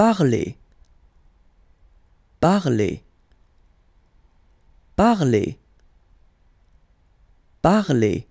Parlez, parlez, parlez, parlez.